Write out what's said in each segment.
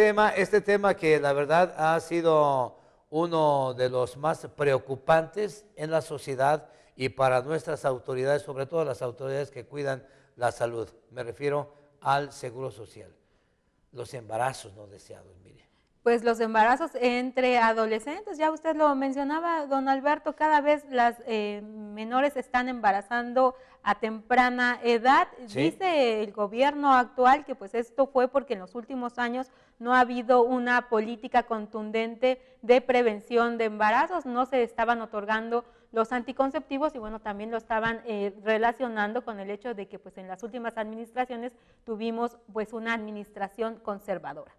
Tema, este tema que la verdad ha sido uno de los más preocupantes en la sociedad y para nuestras autoridades, sobre todo las autoridades que cuidan la salud. Me refiero al seguro social. Los embarazos no deseados, mire. Pues los embarazos entre adolescentes, ya usted lo mencionaba, don Alberto, cada vez las eh, menores están embarazando a temprana edad. Dice el gobierno actual que pues esto fue porque en los últimos años no ha habido una política contundente de prevención de embarazos, no se estaban otorgando los anticonceptivos y bueno, también lo estaban eh, relacionando con el hecho de que pues en las últimas administraciones tuvimos pues una administración conservadora.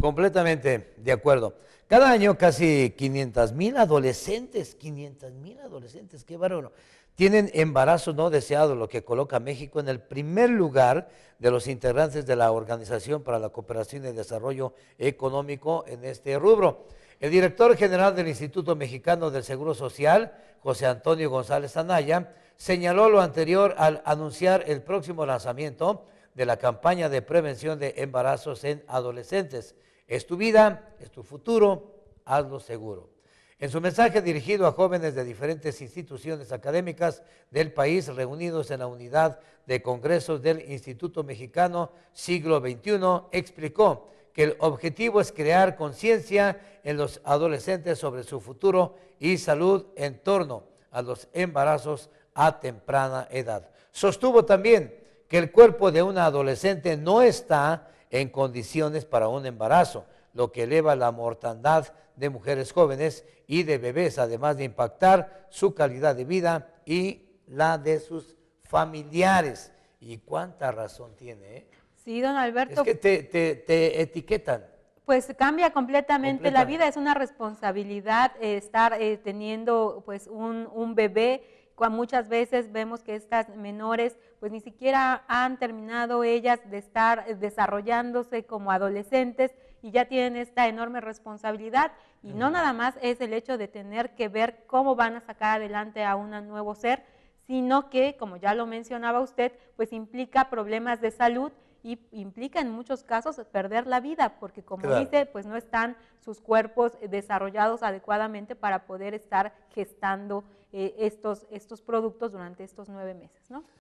Completamente de acuerdo. Cada año casi 500 mil adolescentes, 500 mil adolescentes, qué varón, tienen embarazo no deseado, lo que coloca a México en el primer lugar de los integrantes de la Organización para la Cooperación y el Desarrollo Económico en este rubro. El director general del Instituto Mexicano del Seguro Social, José Antonio González Anaya, señaló lo anterior al anunciar el próximo lanzamiento de la campaña de prevención de embarazos en adolescentes. Es tu vida, es tu futuro, hazlo seguro. En su mensaje dirigido a jóvenes de diferentes instituciones académicas del país reunidos en la unidad de congresos del Instituto Mexicano Siglo XXI, explicó que el objetivo es crear conciencia en los adolescentes sobre su futuro y salud en torno a los embarazos a temprana edad. Sostuvo también que el cuerpo de una adolescente no está en condiciones para un embarazo, lo que eleva la mortandad de mujeres jóvenes y de bebés, además de impactar su calidad de vida y la de sus familiares. ¿Y cuánta razón tiene? Eh? Sí, don Alberto. Es que te, etiquetan pues cambia completamente, la vida, es una responsabilidad eh, estar eh, teniendo pues un, un bebé muchas veces vemos que estas menores pues ni siquiera han terminado ellas de estar desarrollándose como adolescentes y ya tienen esta enorme responsabilidad y no nada más es el hecho de tener que ver cómo van a sacar adelante a un nuevo ser, sino que, como ya lo mencionaba usted, pues implica problemas de salud y implica en muchos casos perder la vida, porque como dice, pues no están sus cuerpos eh, desarrollados adecuadamente para poder estar gestando eh, estos, estos productos durante estos nueve meses, ¿no?